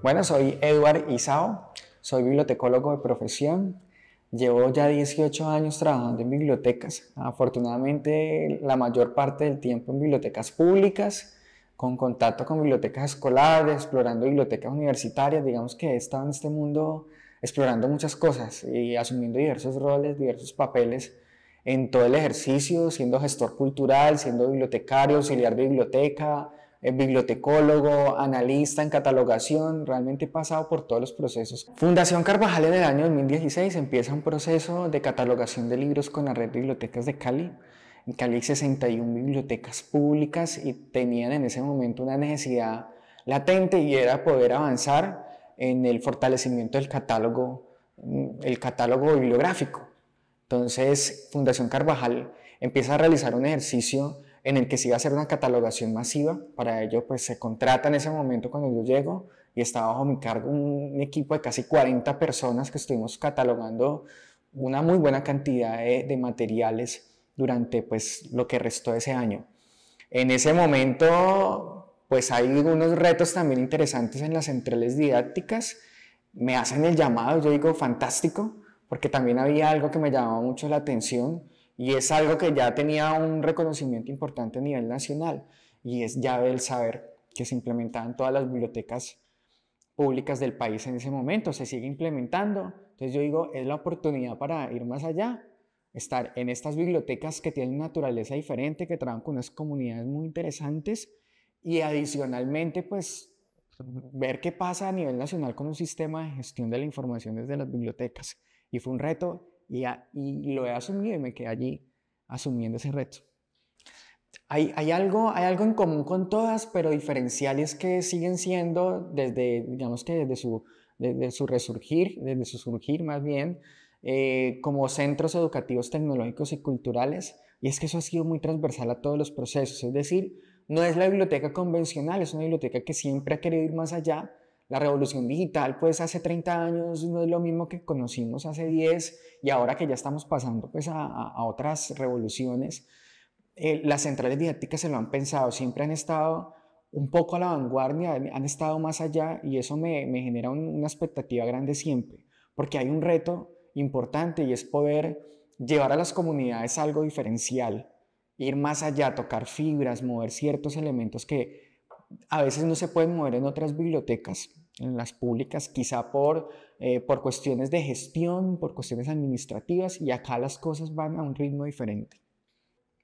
Bueno, soy Eduard Isao, soy bibliotecólogo de profesión. Llevo ya 18 años trabajando en bibliotecas, afortunadamente la mayor parte del tiempo en bibliotecas públicas, con contacto con bibliotecas escolares, explorando bibliotecas universitarias, digamos que he estado en este mundo explorando muchas cosas y asumiendo diversos roles, diversos papeles en todo el ejercicio, siendo gestor cultural, siendo bibliotecario, auxiliar de biblioteca, eh, bibliotecólogo, analista en catalogación, realmente he pasado por todos los procesos. Fundación Carvajal en el año 2016 empieza un proceso de catalogación de libros con la red de bibliotecas de Cali. En Cali hay 61 bibliotecas públicas y tenían en ese momento una necesidad latente y era poder avanzar en el fortalecimiento del catálogo, el catálogo bibliográfico. Entonces, Fundación Carvajal empieza a realizar un ejercicio en el que se iba a hacer una catalogación masiva. Para ello, pues se contrata en ese momento cuando yo llego y estaba bajo mi cargo un equipo de casi 40 personas que estuvimos catalogando una muy buena cantidad de, materiales durante pues lo que restó ese año. En ese momento, pues hay unos retos también interesantes en las centrales didácticas. Me hacen el llamado, yo digo fantástico, porque también había algo que me llamaba mucho la atención y es algo que ya tenía un reconocimiento importante a nivel nacional y es ya el saber que se implementaban todas las bibliotecas públicas del país en ese momento, se sigue implementando. Entonces yo digo, es la oportunidad para ir más allá, estar en estas bibliotecas que tienen naturaleza diferente, que trabajan con unas comunidades muy interesantes y adicionalmente pues ver qué pasa a nivel nacional con un sistema de gestión de la información desde las bibliotecas. Y fue un reto y, lo he asumido y me quedé allí asumiendo ese reto. Hay, algo, en común con todas, pero diferenciales que siguen siendo desde, digamos que desde su, su resurgir, desde su surgir más bien, eh, como centros educativos tecnológicos y culturales. Y es que eso ha sido muy transversal a todos los procesos. Es decir, no es la biblioteca convencional, es una biblioteca que siempre ha querido ir más allá la revolución digital, pues hace 30 años no es lo mismo que conocimos hace 10 y ahora que ya estamos pasando pues a, otras revoluciones, eh, las centrales didácticas se lo han pensado, siempre han estado un poco a la vanguardia, han, estado más allá y eso me, genera una expectativa grande siempre, porque hay un reto importante y es poder llevar a las comunidades algo diferencial, ir más allá, tocar fibras, mover ciertos elementos que a veces no se pueden mover en otras bibliotecas, en las públicas, quizá eh, por, cuestiones de gestión, por cuestiones administrativas, y acá las cosas van a un ritmo diferente.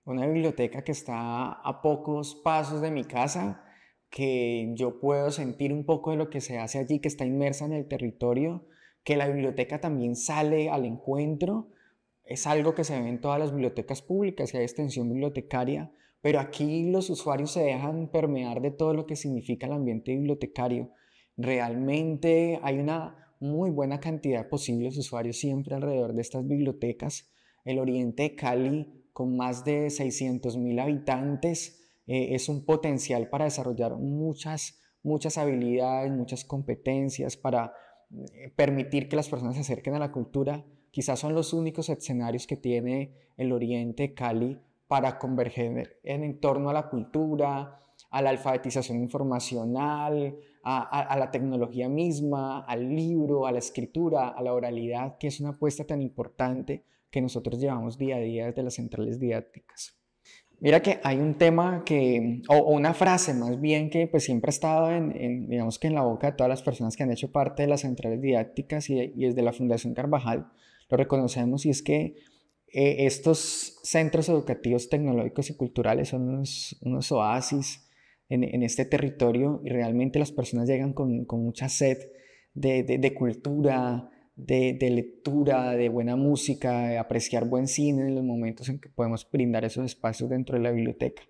Una biblioteca que está a pocos pasos de mi casa, que yo puedo sentir un poco de lo que se hace allí, que está inmersa en el territorio, que la biblioteca también sale al encuentro, es algo que se ve en todas las bibliotecas públicas, que hay extensión bibliotecaria, pero aquí los usuarios se dejan permear de todo lo que significa el ambiente bibliotecario. Realmente hay una muy buena cantidad de posibles usuarios siempre alrededor de estas bibliotecas. El Oriente Cali, con más de 600 mil habitantes, eh, es un potencial para desarrollar muchas, muchas habilidades, muchas competencias, para eh, permitir que las personas se acerquen a la cultura. Quizás son los únicos escenarios que tiene el Oriente Cali para converger en, torno a la cultura, a la alfabetización informacional, a, la tecnología misma, al libro, a la escritura, a la oralidad, que es una apuesta tan importante que nosotros llevamos día a día desde las centrales didácticas. Mira que hay un tema que, o, una frase más bien que pues siempre ha estado en, digamos que en la boca de todas las personas que han hecho parte de las centrales didácticas y, y desde la Fundación Carvajal lo reconocemos y es que eh, estos centros educativos tecnológicos y culturales son unos, oasis en, este territorio y realmente las personas llegan con, mucha sed de, cultura, de, lectura, de buena música, de apreciar buen cine en los momentos en que podemos brindar esos espacios dentro de la biblioteca.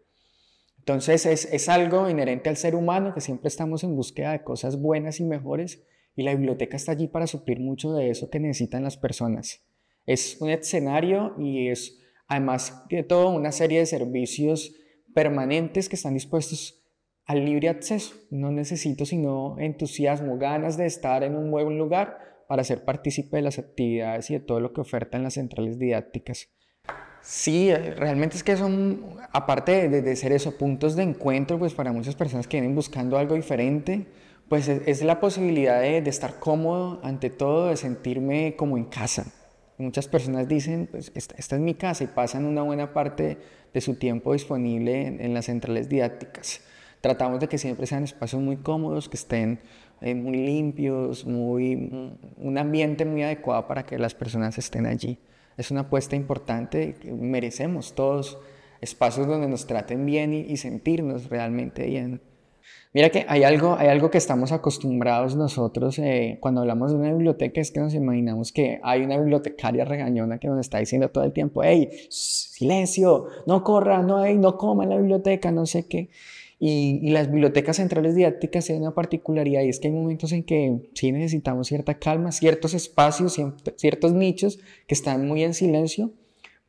Entonces es algo inherente al ser humano que siempre estamos en búsqueda de cosas buenas y mejores y la biblioteca está allí para suplir mucho de eso que necesitan las personas. Es un escenario y es además de todo una serie de servicios permanentes que están dispuestos al libre acceso. No necesito sino entusiasmo, ganas de estar en un buen lugar para ser partícipe de las actividades y de todo lo que en las centrales didácticas. Sí, eh, realmente es que son, aparte de, ser eso, puntos de encuentro, pues para muchas personas que vienen buscando algo diferente, pues es, la posibilidad de estar cómodo ante todo, de sentirme como en casa. Muchas personas dicen, pues esta, es mi casa y pasan una buena parte de su tiempo disponible en, las centrales didácticas. Tratamos de que siempre sean espacios muy cómodos, que estén eh, muy limpios, muy, mm, un ambiente muy adecuado para que las personas estén allí. Es una apuesta importante, que merecemos todos espacios donde nos traten bien y sentirnos realmente bien. Mira que hay algo, hay algo que estamos acostumbrados nosotros eh, cuando hablamos de una biblioteca, es que nos imaginamos que hay una bibliotecaria regañona que nos está diciendo todo el tiempo, hey, silencio, no corra, no, hey, no coma en la biblioteca, no sé qué. Y, y, las bibliotecas centrales didácticas tienen una particularidad y es que hay momentos en que sí necesitamos cierta calma, ciertos espacios, ciertos nichos que están muy en silencio,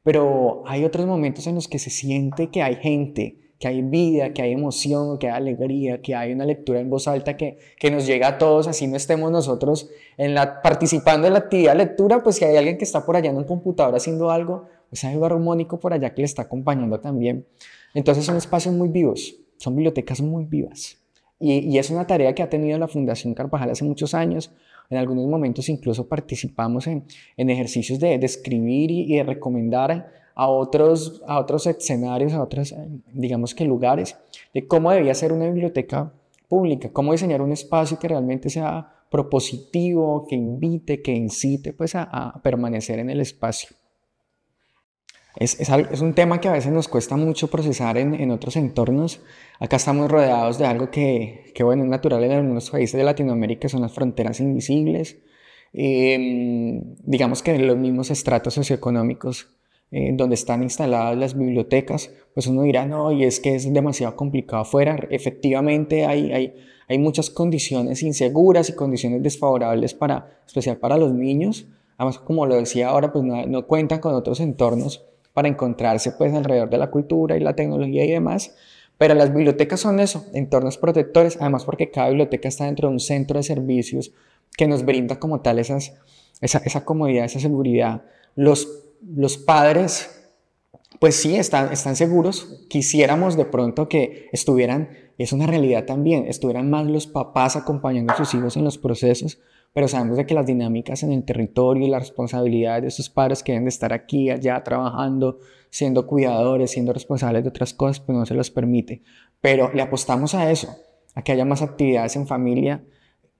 pero hay otros momentos en los que se siente que hay gente, que hay vida, que hay emoción, que hay alegría, que hay una lectura en voz alta que, nos llega a todos, así no estemos nosotros en la, participando en la actividad de lectura, pues si hay alguien que está por allá en un computador haciendo algo, pues hay un armónico por allá que le está acompañando también. Entonces son espacios muy vivos, son bibliotecas muy vivas. Y, es una tarea que ha tenido la Fundación Carvajal hace muchos años, en algunos momentos incluso participamos en, ejercicios de, describir escribir y, y, de recomendar a otros, a otros escenarios, a otros, eh, digamos que lugares, de cómo debía ser una biblioteca pública, cómo diseñar un espacio que realmente sea propositivo, que invite, que incite pues a, permanecer en el espacio. Es, un tema que a veces nos cuesta mucho procesar en, otros entornos. Acá estamos rodeados de algo que, que, bueno, es natural en algunos países de Latinoamérica, son las fronteras invisibles. Em, digamos que los mismos estratos socioeconómicos eh, donde están instaladas las bibliotecas, pues uno dirá, no, y es que es demasiado complicado afuera. Efectivamente hay, hay, hay muchas condiciones inseguras y condiciones desfavorables para, especial para los niños. Además, como lo decía ahora, pues no, cuentan con otros entornos para encontrarse pues alrededor de la cultura y la tecnología y demás. Pero las bibliotecas son eso, entornos protectores, además porque cada biblioteca está dentro de un centro de servicios que nos brinda como tal esa, esa comodidad, esa seguridad. Los los padres, pues sí, están, seguros. Quisiéramos de pronto que estuvieran, es una realidad también, estuvieran más los papás acompañando a sus hijos en los procesos, pero sabemos de que las dinámicas en el territorio y las responsabilidades de esos padres que deben de estar aquí, allá, trabajando, siendo cuidadores, siendo responsables de otras cosas, pues no se los permite. Pero le apostamos a eso, a que haya más actividades en familia,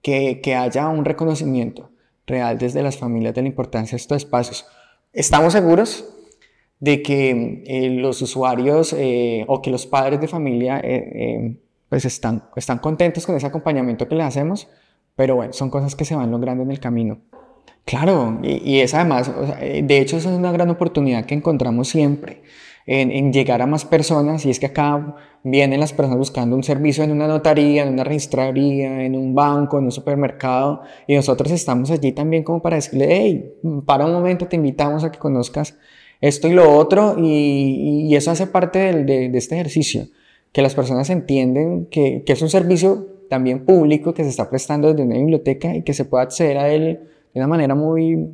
que, que haya un reconocimiento real desde las familias de la importancia de estos espacios estamos seguros de que eh, los usuarios eh, o que los padres de familia eh, pues están, están contentos con ese acompañamiento que les hacemos, pero bueno, son cosas que se van logrando en el camino. Claro, y, es además, de hecho, es una gran oportunidad que encontramos siempre en, llegar a más personas y es que acá vienen las personas buscando un servicio en una notaría, en una registraría, en un banco, en un supermercado y nosotros estamos allí también como para decirle, hey, para un momento te invitamos a que conozcas esto y lo otro y, eso hace parte de, este ejercicio, que las personas entienden que, es un servicio también público que se está prestando desde una biblioteca y que se puede acceder a él de una manera muy,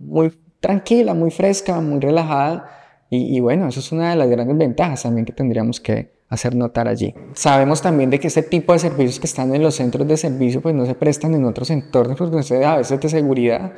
muy tranquila, muy fresca, muy relajada y, bueno, eso es una de las grandes ventajas también que tendríamos que hacer notar allí. Sabemos también de que este tipo de servicios que están en los centros de servicio pues no se prestan en otros entornos porque a veces de seguridad,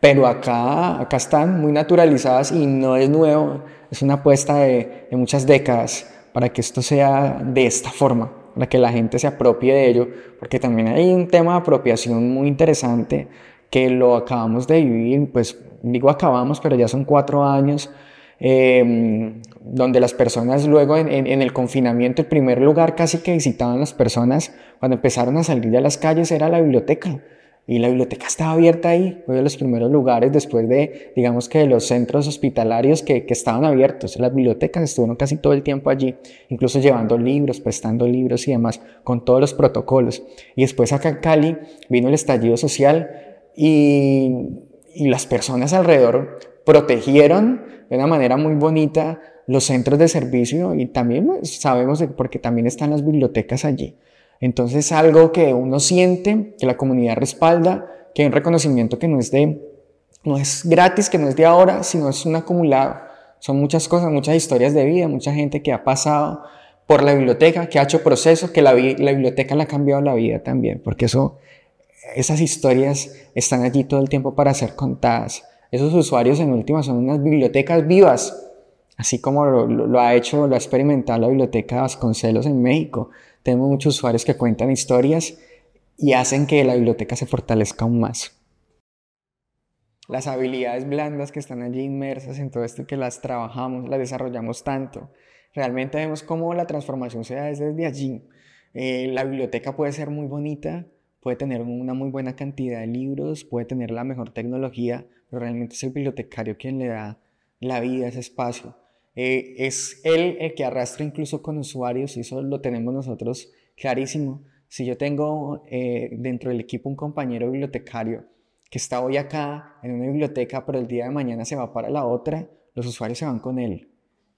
pero acá, acá están muy naturalizadas y no es nuevo, es una apuesta de, de muchas décadas para que esto sea de esta forma, para que la gente se apropie de ello, porque también hay un tema de apropiación muy interesante que lo acabamos de vivir, pues digo acabamos, pero ya son cuatro años Em, donde las personas luego en, el confinamiento, el primer lugar casi que visitaban las personas cuando empezaron a salir a las calles era la biblioteca. Y la biblioteca estaba abierta ahí, fue de los primeros lugares después de, digamos que de los centros hospitalarios que, estaban abiertos. Las bibliotecas estuvieron casi todo el tiempo allí, incluso llevando libros, prestando libros y demás, con todos los protocolos. Y después acá en Cali vino el estallido social y las personas alrededor protegieron de una manera muy bonita los centros de servicio y también pues, sabemos porque también están las bibliotecas allí. Entonces algo que uno siente, que la comunidad respalda, que hay un reconocimiento que no es de no es gratis, que no es de ahora, sino es un acumulado. Son muchas cosas, muchas historias de vida, mucha gente que ha pasado por la biblioteca, que ha hecho procesos, que la, biblioteca le ha cambiado la vida también, porque eso, esas historias están allí todo el tiempo para ser contadas. Esos usuarios en última son unas bibliotecas vivas, así como lo, ha hecho, lo ha experimentado la biblioteca Vasconcelos en México. Tenemos muchos usuarios que cuentan historias y hacen que la biblioteca se fortalezca aún más. Las habilidades blandas que están allí inmersas en todo esto que las trabajamos, las desarrollamos tanto. Realmente vemos cómo la transformación se da desde allí. Eh, la biblioteca puede ser muy bonita, puede tener una muy buena cantidad de libros, puede tener la mejor tecnología, realmente es el bibliotecario quien le da la vida a ese espacio. Eh, es él el que arrastra incluso con usuarios, y eso lo tenemos nosotros clarísimo. Si yo tengo eh, dentro del equipo un compañero bibliotecario que está hoy acá en una biblioteca, pero el día de mañana se va para la otra, los usuarios se van con él.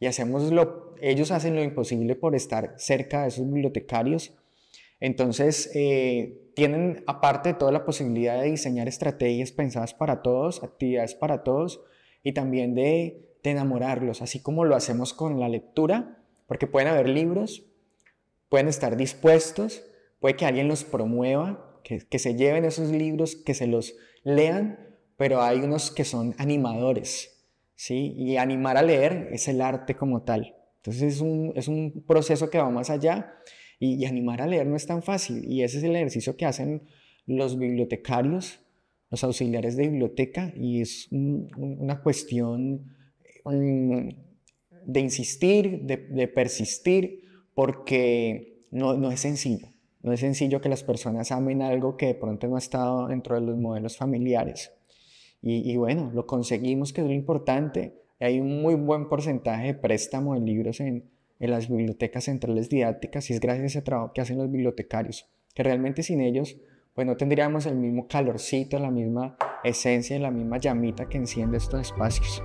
Y hacemos lo, ellos hacen lo imposible por estar cerca de esos bibliotecarios. Entonces, eh, tienen aparte toda la posibilidad de diseñar estrategias pensadas para todos, actividades para todos y también de, enamorarlos, así como lo hacemos con la lectura, porque pueden haber libros, pueden estar dispuestos, puede que alguien los promueva, que, se lleven esos libros, que se los lean, pero hay unos que son animadores, ¿sí? Y animar a leer es el arte como tal. Entonces es un, es un proceso que va más allá y, animar a leer no es tan fácil. Y ese es el ejercicio que hacen los bibliotecarios, los auxiliares de biblioteca, y es una cuestión mm, de insistir, de, persistir, porque no, es sencillo. No es sencillo que las personas amen algo que de pronto no ha estado dentro de los modelos familiares. Y, y, bueno, lo conseguimos, que es lo importante. Hay un muy buen porcentaje de préstamo de libros en, en las bibliotecas centrales didácticas y es gracias a ese trabajo que hacen los bibliotecarios, que realmente sin ellos pues no tendríamos el mismo calorcito, la misma esencia y la misma llamita que enciende estos espacios.